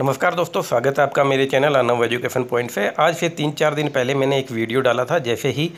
नमस्कार दोस्तों स्वागत है आपका मेरे चैनल अनव एजुकेशन पॉइंट से आज से तीन चार दिन पहले मैंने एक वीडियो डाला था जैसे ही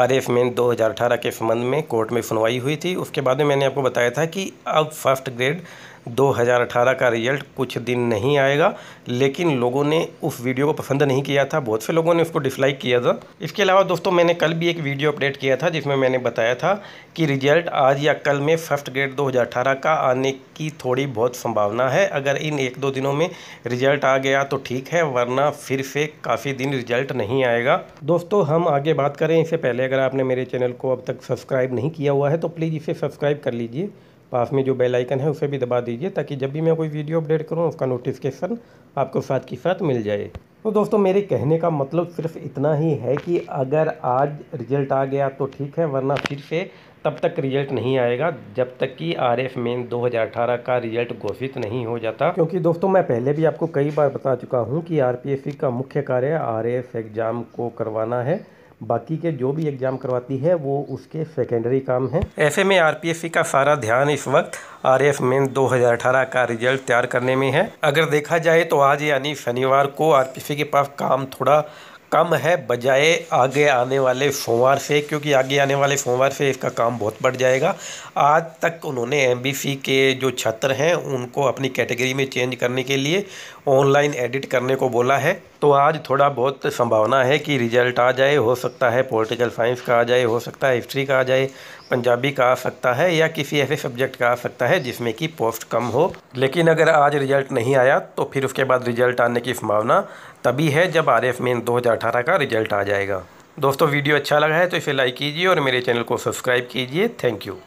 आर एफ मेन दो के संबंध में कोर्ट में सुनवाई हुई थी उसके बाद में मैंने आपको बताया था कि अब फर्स्ट ग्रेड 2018 का रिजल्ट कुछ दिन नहीं आएगा लेकिन लोगों ने उस वीडियो को पसंद नहीं किया था बहुत से लोगों ने उसको डिसलाइक किया था इसके अलावा दोस्तों मैंने कल भी एक वीडियो अपडेट किया था जिसमें मैंने बताया था कि रिजल्ट आज या कल में फर्स्ट ग्रेड 2018 का आने की थोड़ी बहुत संभावना है अगर इन एक दो दिनों में रिजल्ट आ गया तो ठीक है वरना फिर से काफ़ी दिन रिजल्ट नहीं आएगा दोस्तों हम आगे बात करें इससे पहले अगर आपने मेरे चैनल को अब तक सब्सक्राइब नहीं किया हुआ है तो प्लीज़ इसे सब्सक्राइब कर लीजिए पास में जो बेल आइकन है उसे भी दबा दीजिए ताकि जब भी मैं कोई वीडियो अपडेट करूँ उसका नोटिफिकेशन आपको साथ के साथ मिल जाए तो दोस्तों मेरे कहने का मतलब सिर्फ इतना ही है कि अगर आज रिजल्ट आ गया तो ठीक है वरना फिर से तब तक रिजल्ट नहीं आएगा जब तक कि आर एफ मेन दो का रिजल्ट घोषित नहीं हो जाता क्योंकि दोस्तों मैं पहले भी आपको कई बार बता चुका हूँ कि आर का मुख्य कार्य आर एग्ज़ाम को करवाना है बाकी के जो भी एग्ज़ाम करवाती है वो उसके सेकेंडरी काम है ऐसे में आर का सारा ध्यान इस वक्त आर एफ मेन दो का रिजल्ट तैयार करने में है अगर देखा जाए तो आज यानी शनिवार को आर के पास काम थोड़ा कम है बजाय आगे आने वाले सोमवार से क्योंकि आगे आने वाले सोमवार से इसका काम बहुत बढ़ जाएगा आज तक उन्होंने एम के जो छात्र हैं उनको अपनी कैटेगरी में चेंज करने के लिए ऑनलाइन एडिट करने को बोला है तो आज थोड़ा बहुत संभावना है कि रिजल्ट आ जाए हो सकता है पॉलिटिकल साइंस का आ जाए हो सकता है हिस्ट्री का आ जाए पंजाबी का आ सकता है या किसी ऐसे सब्जेक्ट का आ सकता है जिसमें कि पोस्ट कम हो लेकिन अगर आज रिजल्ट नहीं आया तो फिर उसके बाद रिजल्ट आने की संभावना तभी है जब आर एफ मेन दो का रिजल्ट आ जाएगा दोस्तों वीडियो अच्छा लगा है तो इसे लाइक कीजिए और मेरे चैनल को सब्सक्राइब कीजिए थैंक यू